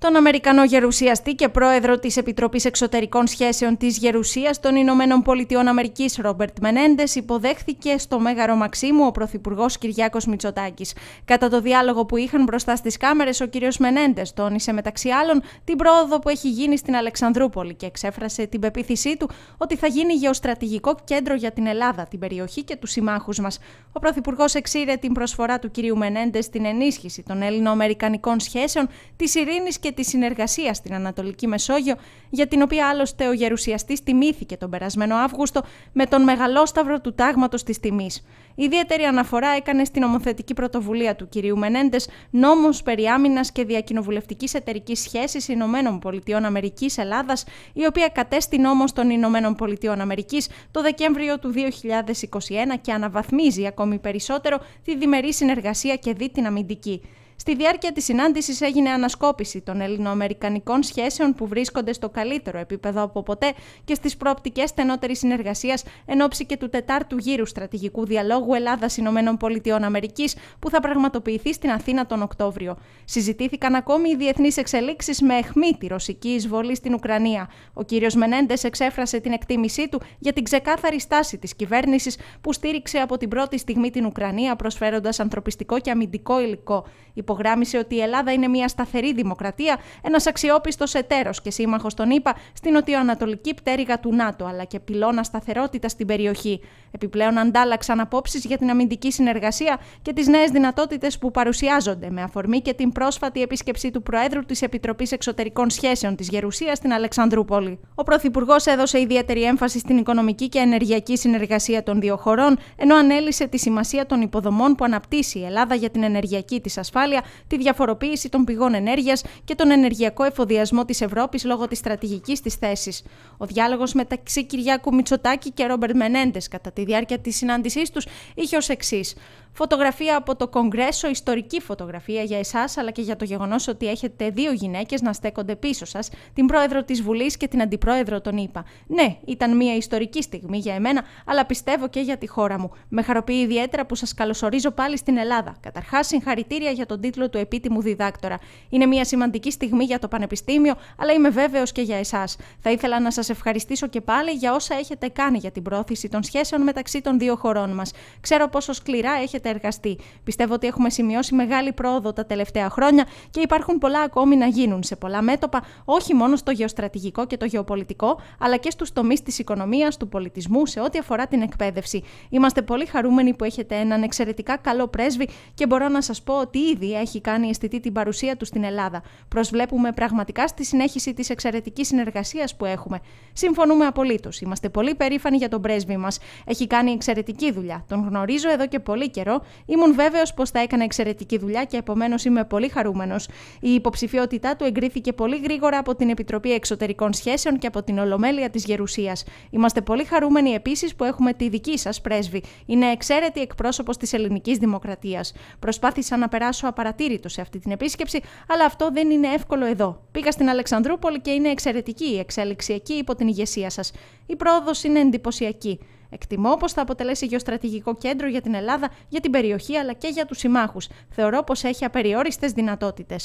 Τον Αμερικανό γερουσιαστή και πρόεδρο της Επιτροπής Εξωτερικών Σχέσεων της Γερουσίας των Ηνωμένων Πολιτειών Αμερικής, Ρόμπερτ Μενέντες, υποδέχθηκε στο Μέγαρο Μαξίμου ο Πρωθυπουργός Κυριάκος Μητσοτάκης. Κατά το διάλογο που είχαν μπροστά στις κάμερες, ο κ. Μενέντες τόνισε μεταξύ άλλων την πρόοδο που έχει γίνει στην Αλεξανδρούπολη και εξέφρασε την πεποίθησή του ότι θα γίνει γεωστρατηγικό κέντρο για την Ελλάδα, την περιοχή και τους συμμάχους μας. Ο Πρωθυπουργός εξήρε την προσφορά του κ. Μενέντες στην ενίσχυση των Ελληνοαμερικανικών σχέσεων, της ειρήνης και τη συνεργασία στην Ανατολική Μεσόγειο, για την οποία άλλωστε ο γερουσιαστής τιμήθηκε τον περασμένο Αύγουστο με τον μεγαλόσταυρο του τάγματος της τιμής. Ιδιαίτερη αναφορά έκανε στην ομοθετική πρωτοβουλία του κ. Μενέντες, νόμος περί άμυνας και διακοινοβουλευτικής εταιρικής σχέσης Ηνωμένων Πολιτειών Αμερικής Ελλάδας, η οποία κατέστη νόμος των Ηνωμένων Πολιτειών το Δεκέμβριο του 2021 και αναβαθμίζει ακόμη περισσότερο τη διμερή συνεργασία και δι την αμυντική. Στη διάρκεια της συνάντησης έγινε ανασκόπηση των ελληνοαμερικανικών σχέσεων που βρίσκονται στο καλύτερο επίπεδο από ποτέ και στις προοπτικές στενότερης συνεργασίας εν ώψη και του τετάρτου γύρου στρατηγικού διαλόγου Ελλάδα-ΗΠΑ που θα πραγματοποιηθεί στην Αθήνα τον Οκτώβριο. Συζητήθηκαν ακόμη οι διεθνείς εξελίξεις με αιχμή τη ρωσική εισβολή στην Ουκρανία. Ο κ. Μενέντες εξέφρασε την εκτίμησή του για την ξεκάθαρη στάση της κυβέρνησης που στήριξε από την πρώτη στιγμή την Ουκρανία προσφέροντας ανθρωπιστικό και αμυντικό υλικό υπογράμμισε ότι η Ελλάδα είναι μια σταθερή δημοκρατία, ένας αξιόπιστος εταίρος και σύμμαχος των ΗΠΑ στην νοτιοανατολική πτέρυγα του ΝΑΤΟ, αλλά και πυλώνα σταθερότητας στην περιοχή. Επιπλέον, αντάλλαξαν απόψεις για την αμυντική συνεργασία και τις νέες δυνατότητες που παρουσιάζονται, με αφορμή και την πρόσφατη επίσκεψη του Προέδρου της Επιτροπής Εξωτερικών Σχέσεων της Γερουσίας στην Αλεξανδρούπολη. Ο Πρωθυπουργός έδωσε ιδιαίτερη έμφαση στην οικονομική και ενεργειακή συνεργασία των δύο χωρών, ενώ ανέλησε τη σημασία των υποδομών που αναπτύσσει η Ελλάδα για την ενεργειακή της ασφάλεια τη διαφοροποίηση των πηγών ενέργειας και τον ενεργειακό εφοδιασμό της Ευρώπης λόγω της στρατηγικής της θέσης. Ο διάλογος μεταξύ Κυριάκου Μητσοτάκη και Ρόμπερτ Μενέντες κατά τη διάρκεια της συνάντησής τους είχε ως εξής. Φωτογραφία από το Κογκρέσο, ιστορική φωτογραφία για εσάς, αλλά και για το γεγονός ότι έχετε δύο γυναίκες να στέκονται πίσω σας, την πρόεδρο της Βουλής και την αντιπρόεδρο των ΗΠΑ. Ναι, ήταν μια ιστορική στιγμή για εμένα, αλλά πιστεύω και για τη χώρα μου. Με χαροποιεί ιδιαίτερα που σας καλωσορίζω πάλι στην Ελλάδα. Καταρχάς, συγχαρητήρια για τον τίτλο του επίτιμου διδάκτορα. Είναι μια σημαντική στιγμή για το Πανεπιστήμιο, αλλά είμαι βέβαιος και για εσάς. Θα ήθελα να σας ευχαριστήσω και πάλι για όσα έχετε κάνει για την πρόθεση των σχέσεων μεταξύ των δύο χωρών μας. Ξέρω πόσο σκληρά έχετε εργαστεί. Πιστεύω ότι έχουμε σημειώσει μεγάλη πρόοδο τα τελευταία χρόνια και υπάρχουν πολλά ακόμη να γίνουν σε πολλά μέτωπα, όχι μόνο στο γεωστρατηγικό και το γεωπολιτικό, αλλά και στους τομείς της οικονομίας, του πολιτισμού, σε ό,τι αφορά την εκπαίδευση. Είμαστε πολύ χαρούμενοι που έχετε έναν εξαιρετικά καλό πρέσβη και μπορώ να σας πω ότι ήδη έχει κάνει αισθητή την παρουσία του στην Ελλάδα. Προσβλέπουμε πραγματικά στη συνέχιση της εξαιρετικής συνεργασίας που έχουμε. Συμφωνούμε απολύτως. Είμαστε πολύ περήφανοι για τον πρέσβη μας. Έχει κάνει εξαιρετική δουλειά. Τον γνωρίζω εδώ και πολύ καιρό. Ήμουν βέβαιος πως θα έκανε εξαιρετική δουλειά και επομένως είμαι πολύ χαρούμενος. Η υποψηφιότητά του εγκρίθηκε πολύ γρήγορα από την Επιτροπή Εξωτερικών Σχέσεων και από την Ολομέλεια της Γερουσίας. Είμαστε πολύ χαρούμενοι επίσης που έχουμε τη δική σας πρέσβη. Είναι εξαίρετη εκπρόσωπος της ελληνικής δημοκρατίας. Προσπάθησα να περάσω απαραίτητα απαρατήρητο σε αυτή την επίσκεψη, αλλά αυτό δεν είναι εύκολο εδώ. Πήγα στην Αλεξανδρούπολη και είναι εξαιρετική η εξέλιξη εκεί υπό την ηγεσία σας. Η πρόοδος είναι εντυπωσιακή. Εκτιμώ πως θα αποτελέσει γεωστρατηγικό κέντρο για την Ελλάδα, για την περιοχή αλλά και για τους συμμάχους. Θεωρώ πως έχει απεριόριστες δυνατότητες.